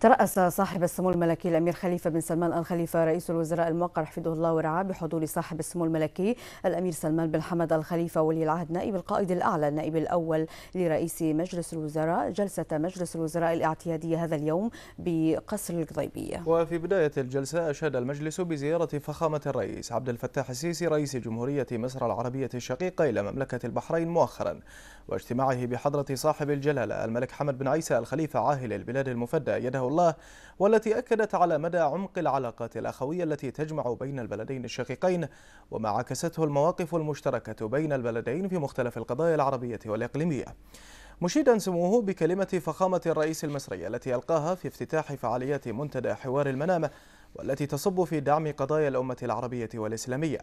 ترأس صاحب السمو الملكي الأمير خليفة بن سلمان الخليفة رئيس الوزراء الموقر حفظه الله ورعاه بحضور صاحب السمو الملكي الأمير سلمان بن حمد الخليفة ولي العهد نائب القائد الأعلى النائب الأول لرئيس مجلس الوزراء جلسة مجلس الوزراء الاعتيادية هذا اليوم بقصر القضيبية وفي بداية الجلسة أشاد المجلس بزيارة فخامة الرئيس عبد الفتاح السيسي رئيس جمهورية مصر العربية الشقيقة إلى مملكة البحرين مؤخرا واجتماعه بحضرة صاحب الجلالة الملك حمد بن عيسى الخليفة عاهل البلاد المفدى يده رحمه الله والتي أكدت على مدى عمق العلاقات الأخوية التي تجمع بين البلدين الشقيقين وما عكسته المواقف المشتركة بين البلدين في مختلف القضايا العربية والإقليمية مشيدا سموه بكلمة فخامة الرئيس المصري التي ألقاها في افتتاح فعاليات منتدى حوار المنامة والتي تصب في دعم قضايا الأمة العربية والإسلامية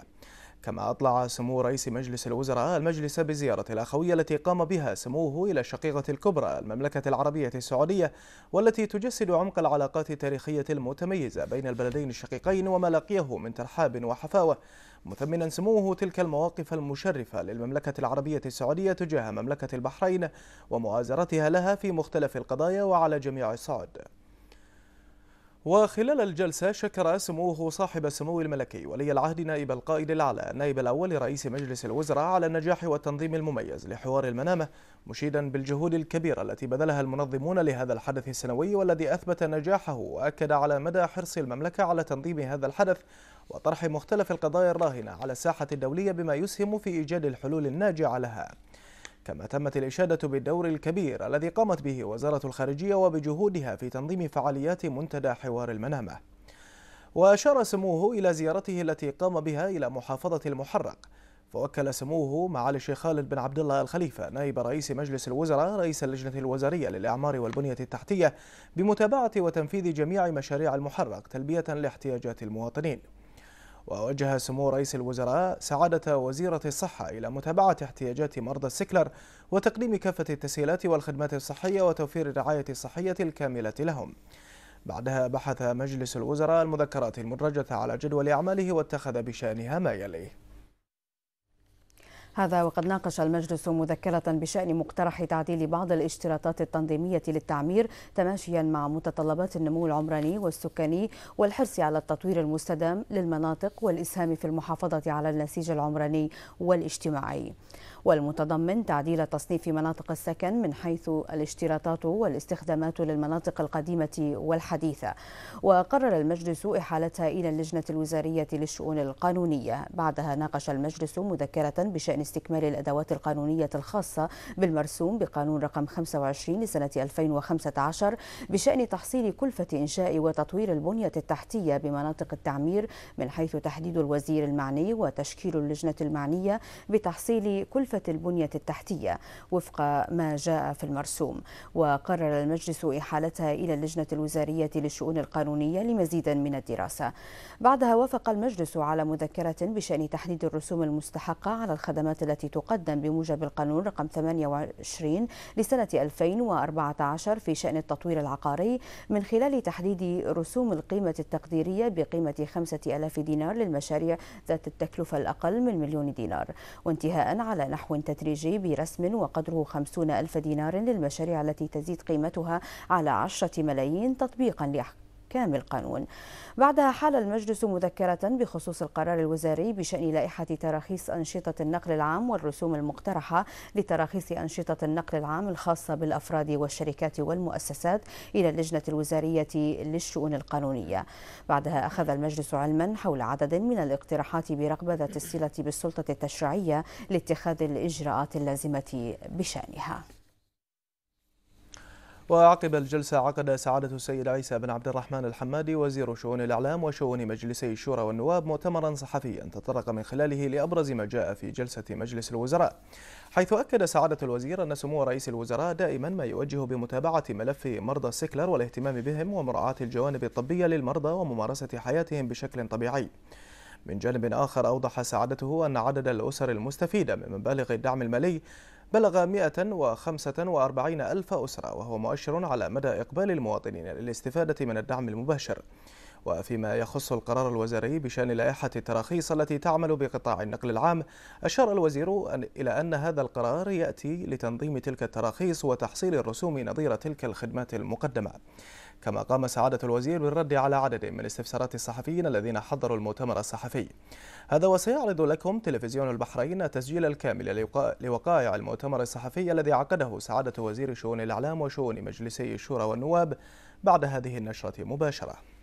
كما أطلع سمو رئيس مجلس الوزراء المجلس بزيارة الأخوية التي قام بها سموه إلى الشقيقة الكبرى المملكة العربية السعودية والتي تجسد عمق العلاقات التاريخية المتميزة بين البلدين الشقيقين وما لقيه من ترحاب وحفاوة مثمنا سموه تلك المواقف المشرفة للمملكة العربية السعودية تجاه مملكة البحرين ومؤازرتها لها في مختلف القضايا وعلى جميع الصعد وخلال الجلسة شكر سموه صاحب السمو الملكي ولي العهد نائب القائد الأعلى النائب الأول لرئيس مجلس الوزراء على النجاح والتنظيم المميز لحوار المنامة مشيدا بالجهود الكبيرة التي بذلها المنظمون لهذا الحدث السنوي والذي أثبت نجاحه وأكد على مدى حرص المملكة على تنظيم هذا الحدث وطرح مختلف القضايا الراهنة على الساحة الدولية بما يسهم في إيجاد الحلول الناجعة لها كما تمت الإشادة بالدور الكبير الذي قامت به وزارة الخارجية وبجهودها في تنظيم فعاليات منتدى حوار المنامة وأشار سموه إلى زيارته التي قام بها إلى محافظة المحرق فوكل سموه معالي الشيخ خالد بن عبد الله الخليفة نائب رئيس مجلس الوزراء رئيس اللجنة الوزارية للإعمار والبنية التحتية بمتابعة وتنفيذ جميع مشاريع المحرق تلبية لاحتياجات المواطنين ووجه سمو رئيس الوزراء سعادة وزيرة الصحة إلى متابعة احتياجات مرضى السكلر وتقديم كافة التسهيلات والخدمات الصحية وتوفير الرعاية الصحية الكاملة لهم بعدها بحث مجلس الوزراء المذكرات المدرجة على جدول أعماله واتخذ بشأنها ما يليه هذا وقد ناقش المجلس مذكرة بشأن مقترح تعديل بعض الاشتراطات التنظيمية للتعمير تماشيا مع متطلبات النمو العمراني والسكاني والحرص على التطوير المستدام للمناطق والإسهام في المحافظة على النسيج العمراني والاجتماعي والمتضمن تعديل تصنيف مناطق السكن من حيث الاشتراطات والاستخدامات للمناطق القديمة والحديثة وقرر المجلس إحالتها إلى اللجنة الوزارية للشؤون القانونية بعدها ناقش المجلس مذكرة بشأن استكمال الأدوات القانونية الخاصة بالمرسوم بقانون رقم 25 لسنة 2015 بشأن تحصيل كلفة إنشاء وتطوير البنية التحتية بمناطق التعمير من حيث تحديد الوزير المعني وتشكيل اللجنة المعنية بتحصيل كلفة تكلفة البنية التحتية وفق ما جاء في المرسوم وقرر المجلس إحالتها إلى اللجنة الوزارية للشؤون القانونية لمزيد من الدراسة بعدها وافق المجلس على مذكرة بشأن تحديد الرسوم المستحقة على الخدمات التي تقدم بموجب القانون رقم 28 لسنة 2014 في شأن التطوير العقاري من خلال تحديد رسوم القيمة التقديرية بقيمة 5000 دينار للمشاريع ذات التكلفة الأقل من مليون دينار وانتهاء على نحو نحو تدريجي برسم وقدره 50 ألف دينار للمشاريع التي تزيد قيمتها على 10 ملايين تطبيقا لأحكام بإحكام القانون بعدها حال المجلس مذكرة بخصوص القرار الوزاري بشأن لائحة تراخيص أنشطة النقل العام والرسوم المقترحة لتراخيص أنشطة النقل العام الخاصة بالأفراد والشركات والمؤسسات إلى اللجنة الوزارية للشؤون القانونية بعدها أخذ المجلس علما حول عدد من الاقتراحات برغبة الصلة بالسلطة التشريعية لاتخاذ الإجراءات اللازمة بشأنها وعقب الجلسة عقد سعادة السيد عيسى بن عبد الرحمن الحمادي وزير شؤون الإعلام وشؤون مجلسي الشورى والنواب مؤتمرا صحفيا تطرق من خلاله لأبرز ما جاء في جلسة مجلس الوزراء حيث أكد سعادة الوزير أن سمو رئيس الوزراء دائما ما يوجه بمتابعة ملف مرضى السكلر والاهتمام بهم ومراعاة الجوانب الطبية للمرضى وممارسة حياتهم بشكل طبيعي من جانب آخر أوضح سعادته أن عدد الأسر المستفيدة من مبالغ الدعم المالي بلغ 145 ألف أسرة وهو مؤشر على مدى إقبال المواطنين للاستفادة من الدعم المباشر وفيما يخص القرار الوزاري بشأن لائحة التراخيص التي تعمل بقطاع النقل العام أشار الوزير إلى أن هذا القرار يأتي لتنظيم تلك التراخيص وتحصيل الرسوم نظير تلك الخدمات المقدمة كما قام سعادة الوزير بالرد على عدد من استفسارات الصحفيين الذين حضروا المؤتمر الصحفي هذا وسيعرض لكم تلفزيون البحرين التسجيل الكامل لوقائع المؤتمر الصحفي الذي عقده سعادة وزير شؤون الإعلام وشؤون مجلسي الشورى والنواب بعد هذه النشرة مباشرة